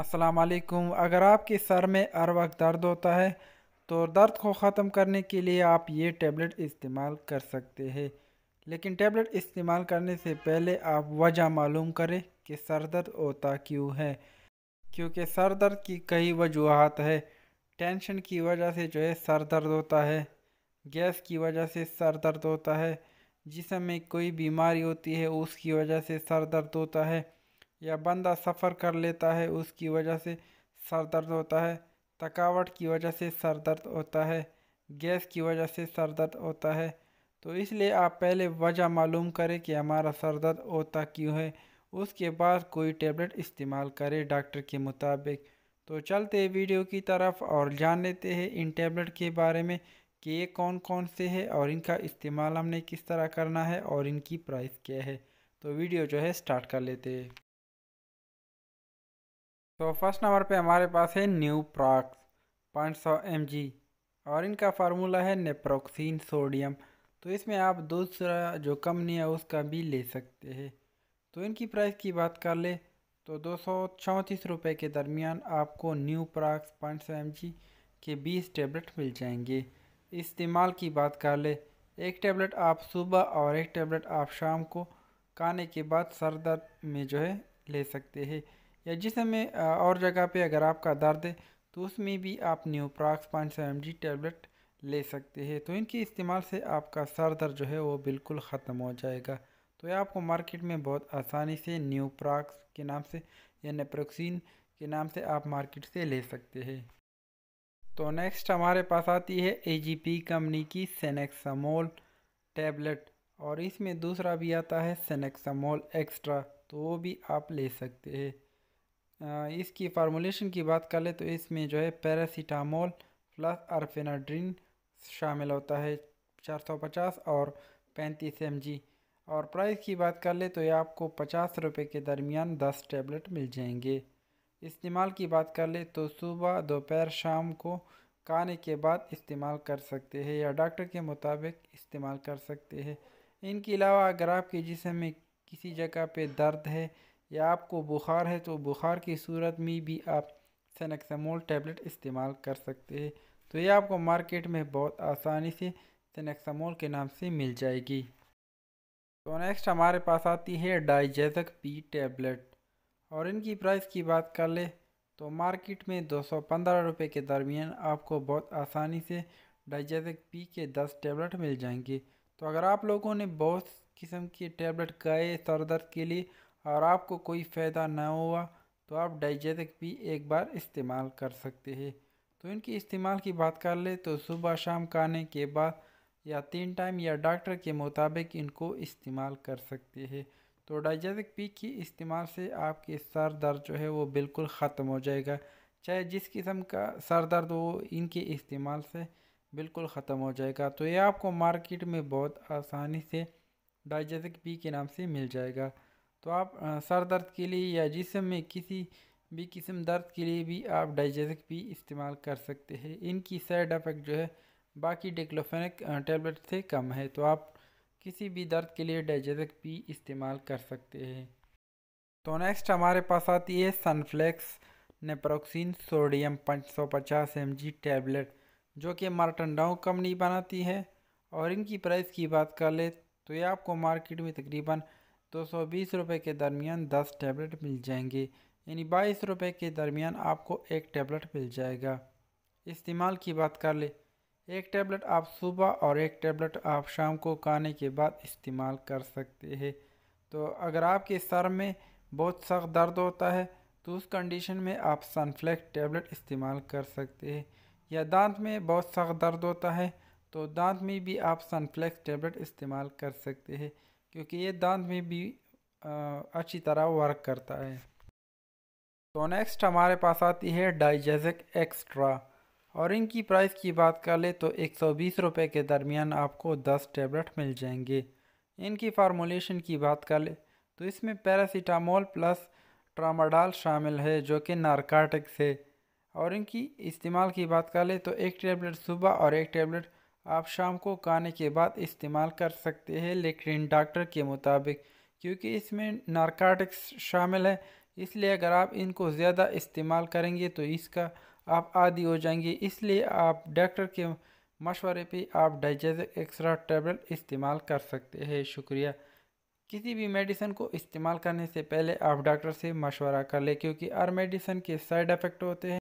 असलकुम अगर आपके सर में हर वक्त दर्द होता है तो दर्द को ख़त्म करने के लिए आप ये टैबलेट इस्तेमाल कर सकते हैं लेकिन टैबलेट इस्तेमाल करने से पहले आप वजह मालूम करें कि सर दर्द होता क्यों है क्योंकि सर दर्द की कई वजूहत है टेंशन की वजह से जो है सर दर्द होता है गैस की वजह से सर दर्द होता है जिसमें कोई बीमारी होती है उसकी वजह से सर दर्द होता है या बंदा सफ़र कर लेता है उसकी वजह से सर दर्द होता है थकावट की वजह से सर दर्द होता है गैस की वजह से सर दर्द होता है तो इसलिए आप पहले वजह मालूम करें कि हमारा सर दर्द होता क्यों है उसके बाद कोई टेबलेट इस्तेमाल करें डॉक्टर के मुताबिक तो चलते वीडियो की तरफ और जान लेते हैं इन टेबलेट के बारे में कि ये कौन कौन से है और इनका इस्तेमाल हमने किस तरह करना है और इनकी प्राइस क्या है तो वीडियो जो है स्टार्ट कर लेते हैं तो फर्स्ट नंबर पे हमारे पास है न्यू प्रॉक्स पाँच सौ एम जी और इनका फार्मूला है नेप्रोक्सिन सोडियम तो इसमें आप दूसरा जो कंपनी है उसका भी ले सकते हैं तो इनकी प्राइस की बात कर ले तो दो सौ चौंतीस रुपये के दरमियान आपको न्यू प्रॉक्स पाँच सौ एम जी के बीस टेबलेट मिल जाएंगे इस्तेमाल की बात कर ले एक टेबलेट आप सुबह और एक टेबलेट आप शाम को खाने के बाद सर दर्द में जो है ले सकते हैं या जिसमें और जगह पे अगर आपका दर्द है तो उसमें भी आप न्यूप्राक्स पाँच सौ एम टेबलेट ले सकते हैं तो इनके इस्तेमाल से आपका सर दर्द जो है वो बिल्कुल ख़त्म हो जाएगा तो ये आपको मार्केट में बहुत आसानी से न्यूप्राक्स के नाम से या नेप्रोक्सिन के नाम से आप मार्केट से ले सकते हैं तो नेक्स्ट हमारे पास आती है ए कंपनी की सेनेक्सामोल टैबलेट और इसमें दूसरा भी आता है सेनेक्सामोल एक्स्ट्रा तो वो भी आप ले सकते हैं इसकी फार्मूलेशन की बात कर ले तो इसमें जो है पैरासीटामोल प्लस अरफेनाड्रीन शामिल होता है 450 और 35 एम और प्राइस की बात कर ले तो ये आपको पचास रुपये के दरमियान दस टेबलेट मिल जाएंगे इस्तेमाल की बात कर ले तो सुबह दोपहर शाम को खाने के बाद इस्तेमाल कर सकते हैं या डॉक्टर के मुताबिक इस्तेमाल कर सकते हैं इनके अलावा अगर आपके जिसम में किसी जगह पे दर्द है या आपको बुखार है तो बुखार की सूरत में भी आप सनेक्सामोल टैबलेट इस्तेमाल कर सकते हैं तो ये आपको मार्केट में बहुत आसानी से सनेक्सामोल के नाम से मिल जाएगी तो नेक्स्ट हमारे पास आती है डाइजेजक पी टैबलेट और इनकी प्राइस की बात कर ले तो मार्केट में दो सौ पंद्रह रुपये के दरमियान आपको बहुत आसानी से डाइजेजक पी के दस टैबलेट मिल जाएंगे तो अगर आप लोगों ने बहुत किस्म के टैबलेट खाए सर दर्द के लिए और आपको कोई फ़ायदा ना हुआ तो आप डाइजेटिक भी एक बार इस्तेमाल कर सकते हैं तो इनकी इस्तेमाल की बात कर ले तो सुबह शाम खाने के बाद या तीन टाइम या डॉक्टर के मुताबिक इनको इस्तेमाल कर सकते हैं तो डाइजेटिक पी की इस्तेमाल से आपके सर दर्द जो है वो बिल्कुल ख़त्म हो जाएगा चाहे जिस किस्म का सर दर्द हो इनके इस्तेमाल से बिल्कुल ख़त्म हो जाएगा तो ये आपको मार्केट में बहुत आसानी से डाइजेटिक पी के नाम से मिल जाएगा तो आप सर दर्द के लिए या जिसम में किसी भी किस्म दर्द के लिए भी आप डाइजेसिक भी इस्तेमाल कर सकते हैं इनकी साइड इफ़ेक्ट जो है बाकी डिक्लोफेनिक टेबलेट से कम है तो आप किसी भी दर्द के लिए डाइजेसिक भी इस्तेमाल कर सकते हैं तो नेक्स्ट हमारे पास आती है सनफ्लेक्स नेप्रोक्सिन सोडियम 550 जी टैबलेट जो कि मार्टन डाउ कंपनी बनाती है और इनकी प्राइस की बात कर ले तो ये आपको मार्केट में तकरीबन दो तो सौ बीस रुपये के दरमियान दस टैबलेट मिल जाएंगे यानी बाईस रुपये के दरमियान आपको एक टैबलेट मिल जाएगा इस्तेमाल की बात कर ले एक टैबलेट आप सुबह और एक टैबलेट आप शाम को खाने के बाद इस्तेमाल कर सकते हैं तो अगर आपके सर में बहुत सख्त दर्द होता है तो उस कंडीशन में आप सनफ्लैक्स टैबलेट इस्तेमाल कर सकते हैं या दांत में बहुत सख्त दर्द होता है तो दांत में भी आप सनफ्लैक्स टैबलेट इस्तेमाल कर सकते हैं क्योंकि ये दांत में भी अच्छी तरह वर्क करता है तो नेक्स्ट हमारे पास आती है डाइजेजिक एक्स्ट्रा और इनकी प्राइस की बात कर ले तो एक सौ बीस रुपये के दरमियान आपको दस टेबलेट मिल जाएंगे इनकी फार्मोलेशन की बात कर ले तो इसमें पैरासीटामोल प्लस ट्रामाडाल शामिल है जो कि नारकाटिक्स है और इनकी इस्तेमाल की बात कर ले तो एक टेबलेट सुबह और एक टेबलेट आप शाम को खाने के बाद इस्तेमाल कर सकते हैं लेकिन डॉक्टर के मुताबिक क्योंकि इसमें नारकाटिक्स शामिल है इसलिए अगर आप इनको ज़्यादा इस्तेमाल करेंगे तो इसका आप आदि हो जाएंगे इसलिए आप डॉक्टर के मशवरे पे आप डाइजेस्ट एक्स्ट्रा टेबलेट इस्तेमाल कर सकते हैं शुक्रिया किसी भी मेडिसिन को इस्तेमाल करने से पहले आप डॉक्टर से मशवरा कर लें क्योंकि हर मेडिसिन के साइड इफ़ेक्ट होते हैं